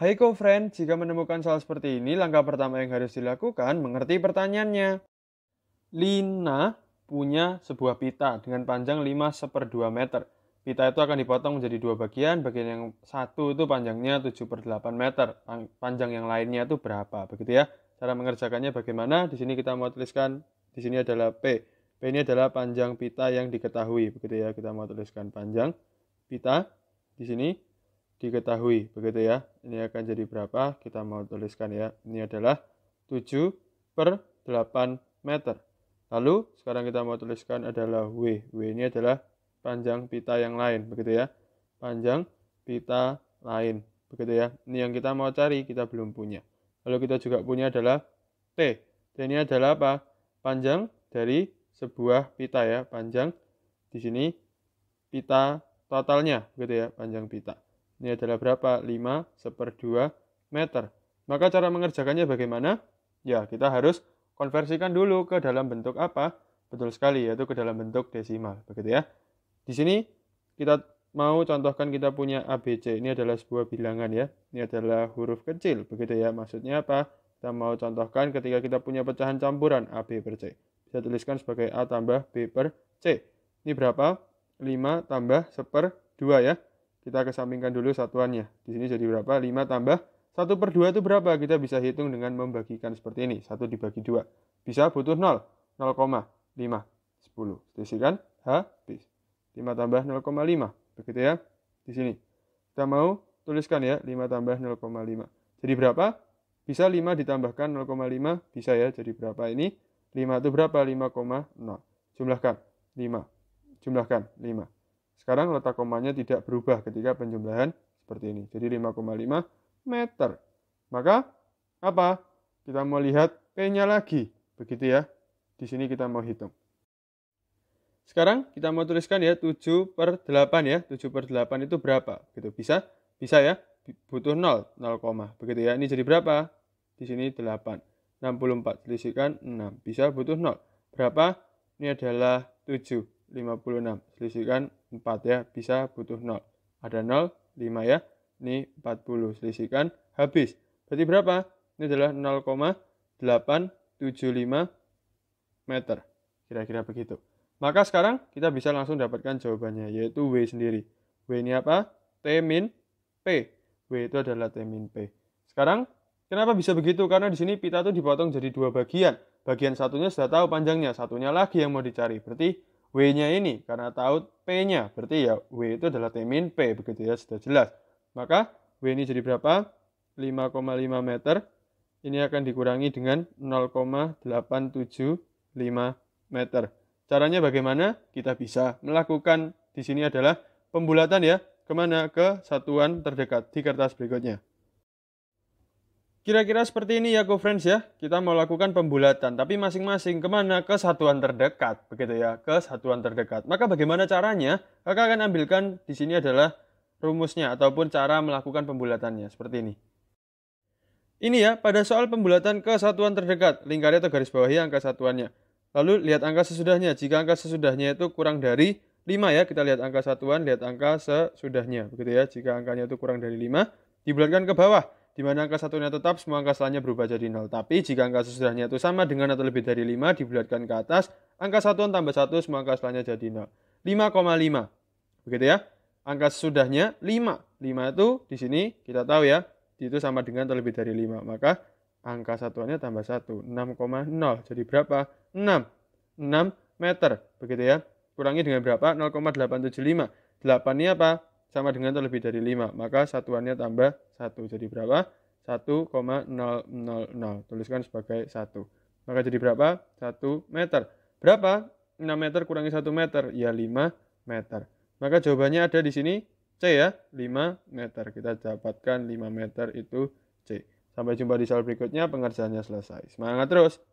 Hai co-friend, jika menemukan soal seperti ini, langkah pertama yang harus dilakukan mengerti pertanyaannya. Lina punya sebuah pita dengan panjang 5 seper 2 meter. Pita itu akan dipotong menjadi dua bagian, bagian yang satu itu panjangnya 7 per 8 meter, panjang yang lainnya itu berapa, begitu ya. Cara mengerjakannya bagaimana? Di sini kita mau tuliskan, di sini adalah P. P ini adalah panjang pita yang diketahui, begitu ya. Kita mau tuliskan panjang pita di sini diketahui begitu ya ini akan jadi berapa kita mau tuliskan ya ini adalah 7 per 8 meter lalu sekarang kita mau tuliskan adalah W W ini adalah panjang pita yang lain begitu ya panjang pita lain begitu ya ini yang kita mau cari kita belum punya lalu kita juga punya adalah T T ini adalah apa panjang dari sebuah pita ya panjang di sini pita totalnya begitu ya panjang pita ini adalah berapa? 5 dua meter. Maka cara mengerjakannya bagaimana? Ya, kita harus konversikan dulu ke dalam bentuk apa? Betul sekali, yaitu ke dalam bentuk desimal. Begitu ya. Di sini kita mau contohkan kita punya ABC. Ini adalah sebuah bilangan ya. Ini adalah huruf kecil, begitu ya. Maksudnya apa? Kita mau contohkan ketika kita punya pecahan campuran AB per C. Bisa tuliskan sebagai A tambah B per C. Ini berapa? 5 tambah 1 per 2 ya. Kita kesampingkan dulu satuannya. Di sini jadi berapa? 5 tambah 1 per 2 itu berapa? Kita bisa hitung dengan membagikan seperti ini. 1 dibagi 2. Bisa butuh 0. 0,5. 10. kan? Habis. 5 tambah 0,5. Begitu ya. Di sini. Kita mau tuliskan ya. 5 tambah 0,5. Jadi berapa? Bisa 5 ditambahkan 0,5. Bisa ya. Jadi berapa ini? 5 itu berapa? 5,0. Jumlahkan. 5. Jumlahkan. 5. Sekarang letak komanya tidak berubah ketika penjumlahan seperti ini. Jadi 5,5 meter. Maka apa? Kita mau lihat P-nya lagi. Begitu ya. Di sini kita mau hitung. Sekarang kita mau tuliskan ya 7 per 8 ya. 7 per 8 itu berapa? Gitu. Bisa? Bisa ya. Butuh 0, 0, begitu ya. Ini jadi berapa? Di sini 8. 64 tulisikan 6. Bisa butuh 0. Berapa? Ini adalah 7. 56. Selisihkan 4 ya, bisa butuh 0. Ada 0, 5 ya, ini 40. Selisihkan habis. Berarti berapa? Ini adalah 0,875 meter. Kira-kira begitu. Maka sekarang kita bisa langsung dapatkan jawabannya, yaitu W sendiri. W ini apa? T min P. W itu adalah T min P. Sekarang, kenapa bisa begitu? Karena di sini pita itu dipotong jadi dua bagian. Bagian satunya sudah tahu panjangnya, satunya lagi yang mau dicari. Berarti W-nya ini karena tahu P-nya. Berarti ya W itu adalah T min P begitu ya, sudah jelas. Maka W ini jadi berapa? 5,5 meter. Ini akan dikurangi dengan 0,875 meter. Caranya bagaimana? Kita bisa melakukan di sini adalah pembulatan ya. Kemana? Ke satuan terdekat di kertas berikutnya. Kira-kira seperti ini ya GoFriends ya. Kita mau lakukan pembulatan, tapi masing-masing kemana? Ke satuan terdekat, begitu ya. Ke satuan terdekat. Maka bagaimana caranya? Kakak akan ambilkan di sini adalah rumusnya ataupun cara melakukan pembulatannya seperti ini. Ini ya, pada soal pembulatan ke satuan terdekat, lingkari atau garis bawahi angka satuannya. Lalu lihat angka sesudahnya. Jika angka sesudahnya itu kurang dari 5 ya, kita lihat angka satuan, lihat angka sesudahnya. Begitu ya, jika angkanya itu kurang dari 5, dibulatkan ke bawah di mana angka satunya tetap, semua angka setelahnya berubah jadi nol. Tapi jika angka sesudahnya itu sama dengan atau lebih dari 5, dibulatkan ke atas, angka satuan tambah satu semua angka setelahnya jadi nol. 5,5. Begitu ya. Angka sesudahnya 5. 5 itu di sini kita tahu ya, itu sama dengan atau lebih dari 5. Maka angka satuannya tambah satu. 6,0. Jadi berapa? 6. 6 meter. Begitu ya. Kurangi dengan berapa? 0,875. 8 ini apa? sama dengan atau lebih dari 5. Maka satuannya tambah 1. Jadi berapa? 1,000. Tuliskan sebagai 1. Maka jadi berapa? 1 meter. Berapa? 6 meter kurangi 1 meter. Ya 5 meter. Maka jawabannya ada di sini C ya. 5 meter. Kita dapatkan 5 meter itu C. Sampai jumpa di soal berikutnya. Pengerjaannya selesai. Semangat terus!